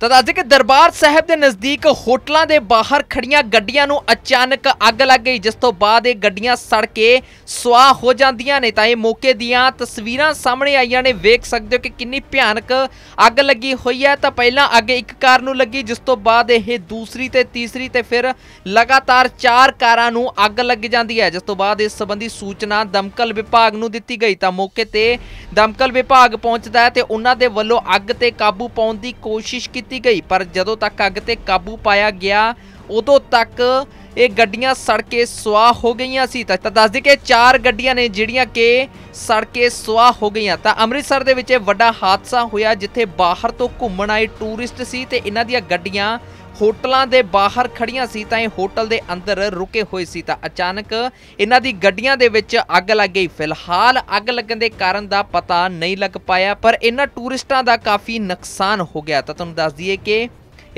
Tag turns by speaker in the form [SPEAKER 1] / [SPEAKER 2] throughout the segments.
[SPEAKER 1] ਤਾਂ ਅੱਜ ਕਿ ਦਰਬਾਰ ਸਾਹਿਬ ਦੇ ਨਜ਼ਦੀਕ ਹੋਟਲਾਂ ਦੇ ਬਾਹਰ ਖੜੀਆਂ ਗੱਡੀਆਂ ਨੂੰ ਅਚਾਨਕ ਅੱਗ ਲੱਗ ਗਈ ਜਿਸ ਤੋਂ ਬਾਅਦ ਇਹ ਗੱਡੀਆਂ ਸੜ ਕੇ ਸੁਆਹ ਹੋ ਜਾਂਦੀਆਂ ਨੇ ਤਾਂ ਇਹ ਮੌਕੇ ਦੀਆਂ ਤਸਵੀਰਾਂ ਸਾਹਮਣੇ ਆਈਆਂ ਨੇ ਵੇਖ ਸਕਦੇ ਹੋ ਕਿ ਕਿੰਨੀ ਭਿਆਨਕ ਅੱਗ ਲੱਗੀ ਹੋਈ ਹੈ ਤਾਂ ਪਹਿਲਾਂ ਅੱਗ ਇੱਕ ਕਾਰ ਨੂੰ ਲੱਗੀ ਜਿਸ ਤੋਂ ਬਾਅਦ ਇਹ ਦੂਸਰੀ ਤੇ ਤੀਸਰੀ ਤੇ ਫਿਰ ਲਗਾਤਾਰ ਚਾਰ ਕਾਰਾਂ ਨੂੰ ਅੱਗ ਲੱਗ ਜਾਂਦੀ ਹੈ ਜਿਸ ਤੋਂ ਬਾਅਦ ਇਸ ਸੰਬੰਧੀ ਸੂਚਨਾ ਦਮਕਲ ਵਿਭਾਗ ਨੂੰ ਦਿੱਤੀ ਗਈ ਤਾਂ ਮੌਕੇ ਤੇ ਦਮਕਲ ਵਿਭਾਗ ਪਹੁੰਚਦਾ ਹੈ ਤੇ ਉਹਨਾਂ ਦੇ ਵੱਲੋਂ ਅੱਗ ਤੇ ਕਾਬੂ ਪਾਉਣ ਦੀ ਕੋਸ਼ਿਸ਼ ਕੀਤੀ ਕੀਤੀ ਗਈ ਪਰ ਜਦੋਂ ਤੱਕ ਅੱਗ ਤੇ ਕਾਬੂ ਪਾਇਆ ਗਿਆ ਉਦੋਂ ਤੱਕ ਇਹ ਗੱਡੀਆਂ ਸੜ ਕੇ ਸੁਆਹ ਹੋ ਗਈਆਂ ਸੀ ਤਾਂ ਦੱਸਦੇ ਕਿ ਚਾਰ ਗੱਡੀਆਂ ਨੇ ਜਿਹੜੀਆਂ ਕਿ ਸੜ ਕੇ ਸੁਆਹ ਹੋ ਗਈਆਂ ਤਾਂ ਅੰਮ੍ਰਿਤਸਰ ਦੇ ਵਿੱਚ ਇਹ ਵੱਡਾ ਹਾਦਸਾ ਹੋਇਆ ਜਿੱਥੇ ਬਾਹਰ ਤੋਂ ਘੁੰਮਣ ਆਏ ਟੂਰਿਸਟ ਸੀ ਤੇ ਇਹਨਾਂ ਦੀਆਂ ਗੱਡੀਆਂ ਹੋਟਲਾਂ ਦੇ ਬਾਹਰ ਖੜੀਆਂ ਸੀ ਤਾਂ ਇਹ ਹੋਟਲ ਦੇ ਅੰਦਰ ਰੁਕੇ ਹੋਏ ਸੀ ਤਾਂ ਅਚਾਨਕ ਇਹਨਾਂ ਦੀ ਗੱਡੀਆਂ ਦੇ ਵਿੱਚ ਅੱਗ ਲੱਗ ਗਈ ਫਿਲਹਾਲ ਅੱਗ ਲੱਗਣ ਦੇ ਕਾਰਨ ਦਾ ਪਤਾ ਨਹੀਂ ਲੱਗ ਪਾਇਆ ਪਰ ਇਹਨਾਂ ਟੂਰਿਸਟਾਂ ਦਾ ਕਾਫੀ ਨੁਕਸਾਨ ਹੋ ਗਿਆ ਤਾਂ ਤੁਹਾਨੂੰ ਦੱਸ ਦਈਏ ਕਿ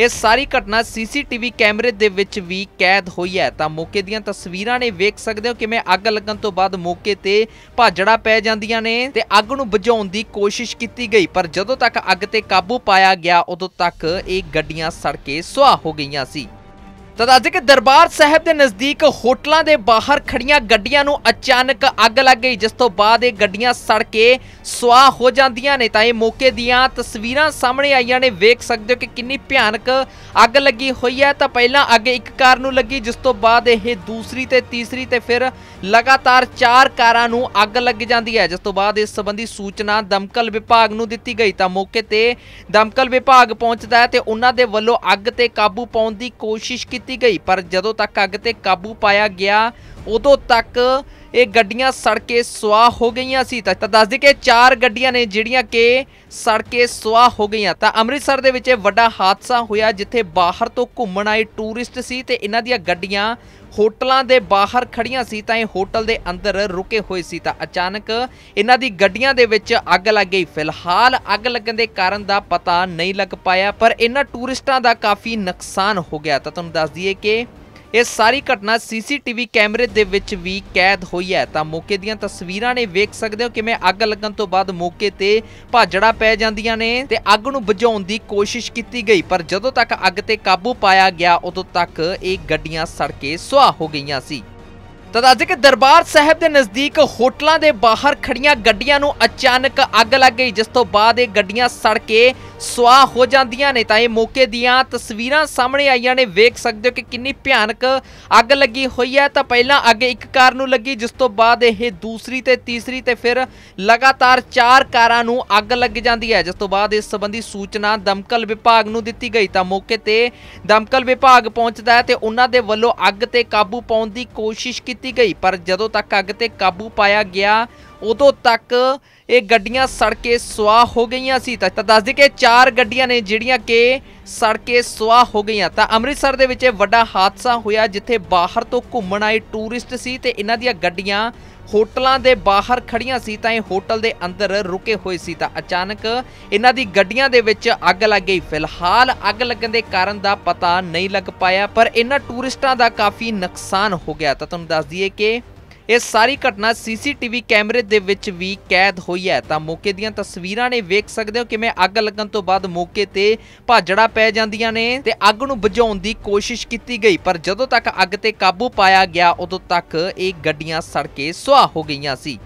[SPEAKER 1] ਇਹ ਸਾਰੀ ਘਟਨਾ ਸੀਸੀਟੀਵੀ ਕੈਮਰੇ ਦੇ ਵਿੱਚ ਵੀ ਕੈਦ ਹੋਈ ਹੈ ਤਾਂ ਮੌਕੇ ਦੀਆਂ ਤਸਵੀਰਾਂ ਨੇ ਵੇਖ ਸਕਦੇ ਹੋ ਕਿਵੇਂ ਅੱਗ ਲੱਗਣ ਤੋਂ ਬਾਅਦ ਮੌਕੇ ਤੇ ਭਾਜੜਾ ਪੈ ਜਾਂਦੀਆਂ ਨੇ ਤੇ ਅੱਗ ਨੂੰ ਬੁਝਾਉਣ ਦੀ ਕੋਸ਼ਿਸ਼ ਕੀਤੀ ਗਈ ਪਰ ਜਦੋਂ ਤੱਕ ਅੱਗ ਤੇ ਕਾਬੂ ਪਾਇਆ ਗਿਆ ਉਦੋਂ ਤੱਕ ਇਹ ਗੱਡੀਆਂ ਸੜ ਕੇ ਸੁਆਹ ਹੋ ਗਈਆਂ ਸੀ ਤਦ ਅੱਜ ਦੇ ਕਿ ਦਰਬਾਰ ਸਾਹਿਬ ਦੇ ਨਜ਼ਦੀਕ ਹੋਟਲਾਂ ਦੇ ਬਾਹਰ ਖੜੀਆਂ ਗੱਡੀਆਂ ਨੂੰ ਅਚਾਨਕ ਅੱਗ ਲੱਗ ਗਈ ਜਿਸ ਤੋਂ ਬਾਅਦ ਇਹ ਗੱਡੀਆਂ ਸੜ ਕੇ ਸੁਆਹ ਹੋ ਜਾਂਦੀਆਂ ਨੇ ਤਾਂ ਇਹ ਮੌਕੇ ਦੀਆਂ ਤਸਵੀਰਾਂ ਸਾਹਮਣੇ ਆਈਆਂ ਨੇ ਵੇਖ ਸਕਦੇ ਹੋ ਕਿ ਕਿੰਨੀ ਭਿਆਨਕ ਅੱਗ ਲੱਗੀ ਹੋਈ ਹੈ ਤਾਂ ਪਹਿਲਾਂ ਅੱਗ ਇੱਕ ਕਾਰ ਨੂੰ ਲੱਗੀ ਜਿਸ ਤੋਂ ਬਾਅਦ ਇਹ ਦੂਸਰੀ ਤੇ ਤੀਸਰੀ ਤੇ ਫਿਰ ਲਗਾਤਾਰ ਚਾਰ ਕਾਰਾਂ ਨੂੰ ਅੱਗ ਲੱਗ ਜਾਂਦੀ ਹੈ ਜਿਸ ਤੋਂ ਬਾਅਦ ਇਸ ਸੰਬੰਧੀ ਸੂਚਨਾ ਦਮਕਲ ਵਿਭਾਗ ਨੂੰ ਦਿੱਤੀ ਗਈ ਤਾਂ ਮੌਕੇ ਤੇ ਦਮਕਲ ਵਿਭਾਗ ਪਹੁੰਚਦਾ ਹੈ ਤੇ ਉਹਨਾਂ ਦੇ ਵੱਲੋਂ ਅੱਗ ਤੇ ਕਾਬੂ ਪਾਉਣ ਦੀ ਕੋਸ਼ਿਸ਼ ਕੀਤੀ ਦਿੱਤੀ ਗਈ ਪਰ ਜਦੋਂ ਤੱਕ ਅੱਗ ਤੇ ਕਾਬੂ ਪਾਇਆ ਗਿਆ ਉਦੋਂ ਤੱਕ ਇਹ ਗੱਡੀਆਂ ਸੜ ਕੇ ਸੁਆਹ ਹੋ ਗਈਆਂ ਸੀ ਤਾਂ ਦੱਸ ਦੇ ਕਿ ਚਾਰ ਗੱਡੀਆਂ ਨੇ ਜਿਹੜੀਆਂ ਕਿ ਸੜ ਕੇ ਸੁਆਹ ਹੋ ਗਈਆਂ ਤਾਂ ਅੰਮ੍ਰਿਤਸਰ ਦੇ ਵਿੱਚ ਇਹ ਵੱਡਾ ਹਾਦਸਾ ਹੋਇਆ ਜਿੱਥੇ ਬਾਹਰ ਤੋਂ ਘੁੰਮਣ ਆਏ ਟੂਰਿਸਟ ਸੀ ਤੇ ਇਹਨਾਂ ਦੀਆਂ ਗੱਡੀਆਂ ਹੋਟਲਾਂ ਦੇ ਬਾਹਰ ਖੜੀਆਂ ਸੀ ਤਾਂ ਇਹ ਹੋਟਲ ਦੇ ਅੰਦਰ ਰੁਕੇ ਹੋਏ ਸੀ ਤਾਂ ਅਚਾਨਕ ਇਹਨਾਂ ਦੀ ਗੱਡੀਆਂ ਦੇ ਵਿੱਚ ਅੱਗ ਲੱਗ ਗਈ ਫਿਲਹਾਲ ਅੱਗ ਲੱਗਣ ਦੇ ਕਾਰਨ ਦਾ ਪਤਾ ਨਹੀਂ ਲੱਗ ਪਾਇਆ ਪਰ ਇਹਨਾਂ ਟੂਰਿਸਟਾਂ ਦਾ ਕਾਫੀ ਨੁਕਸਾਨ ਹੋ ਗਿਆ ਤਾਂ ਤੁਹਾਨੂੰ ਦੱਸ ਦਈਏ ਕਿ ਇਹ ਸਾਰੀ ਘਟਨਾ ਸੀਸੀਟੀਵੀ ਕੈਮਰੇ ਦੇ ਵਿੱਚ ਵੀ ਕੈਦ ਹੋਈ ਹੈ ਤਾਂ ਮੌਕੇ ਦੀਆਂ ਤਸਵੀਰਾਂ ਨੇ ਵੇਖ ਸਕਦੇ ਹੋ ਕਿਵੇਂ ਅੱਗ ਲੱਗਣ ਤੋਂ ਬਾਅਦ ਮੌਕੇ ਤੇ ਭਾਜੜਾ ਪੈ ਜਾਂਦੀਆਂ ਨੇ ਤੇ ਅੱਗ ਨੂੰ ਬੁਝਾਉਣ ਦੀ ਕੋਸ਼ਿਸ਼ ਕੀਤੀ ਗਈ ਪਰ ਜਦੋਂ ਤੱਕ ਅੱਗ ਤੇ ਕਾਬੂ ਪਾਇਆ ਗਿਆ ਉਦੋਂ ਤੱਕ ਇਹ ਗੱਡੀਆਂ ਸੜ ਕੇ ਸੁਆਹ ਹੋ ਗਈਆਂ ਸੀ ਤਦ ਅੱਜ ਕਿ ਦਰਬਾਰ ਸਾਹਿਬ ਦੇ ਨਜ਼ਦੀਕ ਹੋਟਲਾਂ ਦੇ ਬਾਹਰ ਖੜੀਆਂ ਗੱਡੀਆਂ ਨੂੰ ਅਚਾਨਕ ਅੱਗ ਲੱਗ ਗਈ ਜਿਸ ਤੋਂ ਬਾਅਦ ਇਹ ਗੱਡੀਆਂ ਸੜ ਕੇ ਸੁਆਹ ਹੋ ਜਾਂਦੀਆਂ ਨੇ ਤਾਂ ਇਹ ਮੌਕੇ ਦੀਆਂ ਤਸਵੀਰਾਂ ਸਾਹਮਣੇ ਆਈਆਂ ਨੇ ਵੇਖ ਸਕਦੇ ਹੋ ਕਿ ਕਿੰਨੀ ਭਿਆਨਕ ਅੱਗ ਲੱਗੀ ਹੋਈ ਹੈ ਤਾਂ ਪਹਿਲਾਂ ਅੱਗ ਇੱਕ ਕਾਰ ਨੂੰ ਲੱਗੀ ਜਿਸ ਤੋਂ ਬਾਅਦ ਇਹ ਦੂਸਰੀ ਤੇ ਤੀਸਰੀ ਤੇ ਫਿਰ ਲਗਾਤਾਰ ਚਾਰ ਕਾਰਾਂ ਨੂੰ ਅੱਗ ਲੱਗ ਜਾਂਦੀ ਹੈ ਜਿਸ ਤੋਂ ਬਾਅਦ ਇਸ ਸੰਬੰਧੀ ਸੂਚਨਾ ਦਮਕਲ ਵਿਭਾਗ ਨੂੰ ਦਿੱਤੀ ਗਈ ਤਾਂ ਮੌਕੇ ਤੇ ਦਮਕਲ ਵਿਭਾਗ ਪਹੁੰਚਦਾ ਹੈ ਤੇ ਉਹਨਾਂ ਦੇ ਵੱਲੋਂ ਅੱਗ ਤੇ ਕਾਬੂ ਪਾਉਣ ਦੀ ਕੋਸ਼ਿਸ਼ ਕੀਤੀ ਕੀਤੀ ਗਈ ਪਰ ਜਦੋਂ ਤੱਕ ਅੱਗ ਤੇ ਕਾਬੂ ਪਾਇਆ ਗਿਆ ਉਦੋਂ ਤੱਕ ਇਹ ਗੱਡੀਆਂ ਸੜ ਕੇ ਸੁਆਹ ਹੋ ਗਈਆਂ ਸੀ ਤਾਂ ਦੱਸ ਦੇ ਕਿ ਚਾਰ ਗੱਡੀਆਂ ਨੇ ਜਿਹੜੀਆਂ ਕਿ ਸੜ ਕੇ ਸੁਆਹ ਹੋ ਗਈਆਂ ਤਾਂ ਅੰਮ੍ਰਿਤਸਰ ਦੇ ਵਿੱਚ ਇਹ ਵੱਡਾ ਹਾਦਸਾ ਹੋਇਆ ਜਿੱਥੇ ਬਾਹਰ ਤੋਂ ਘੁੰਮਣ ਆਏ ਟੂਰਿਸਟ ਸੀ ਤੇ ਇਹਨਾਂ ਦੀਆਂ ਗੱਡੀਆਂ ਹੋਟਲਾਂ ਦੇ ਬਾਹਰ ਖੜੀਆਂ ਸੀ ਤਾਂ ਇਹ ਹੋਟਲ ਦੇ ਅੰਦਰ ਰੁਕੇ ਹੋਏ ਸੀ ਤਾਂ ਅਚਾਨਕ ਇਹਨਾਂ ਦੀ ਗੱਡੀਆਂ ਦੇ ਵਿੱਚ ਅੱਗ ਲੱਗ ਗਈ ਫਿਲਹਾਲ ਅੱਗ ਲੱਗਣ ਦੇ ਕਾਰਨ ਦਾ ਪਤਾ ਨਹੀਂ ਲੱਗ ਪਾਇਆ ਪਰ ਇਹਨਾਂ ਟੂਰਿਸਟਾਂ ਦਾ ਕਾਫੀ ਨੁਕਸਾਨ ਹੋ ਗਿਆ ਤਾਂ ਤੁਹਾਨੂੰ ਦੱਸ ਦਈਏ ਕਿ ਇਹ ਸਾਰੀ ਘਟਨਾ ਸੀਸੀਟੀਵੀ ਕੈਮਰੇ ਦੇ ਵਿੱਚ ਵੀ ਕੈਦ ਹੋਈ ਹੈ ਤਾਂ ਮੌਕੇ ਦੀਆਂ ਤਸਵੀਰਾਂ ਨੇ ਵੇਖ ਸਕਦੇ ਹੋ ਕਿਵੇਂ ਅੱਗ ਲੱਗਣ ਤੋਂ ਬਾਅਦ ਮੌਕੇ ਤੇ ਭਾਜੜਾ ਪੈ ਜਾਂਦੀਆਂ ਨੇ ਤੇ ਅੱਗ ਨੂੰ ਬੁਝਾਉਣ ਦੀ ਕੋਸ਼ਿਸ਼ ਕੀਤੀ ਗਈ ਪਰ ਜਦੋਂ ਤੱਕ ਅੱਗ ਤੇ ਕਾਬੂ ਪਾਇਆ ਗਿਆ ਉਦੋਂ ਤੱਕ ਇਹ ਗੱਡੀਆਂ ਸੜ ਕੇ ਸੁਆਹ ਹੋ ਗਈਆਂ ਸੀ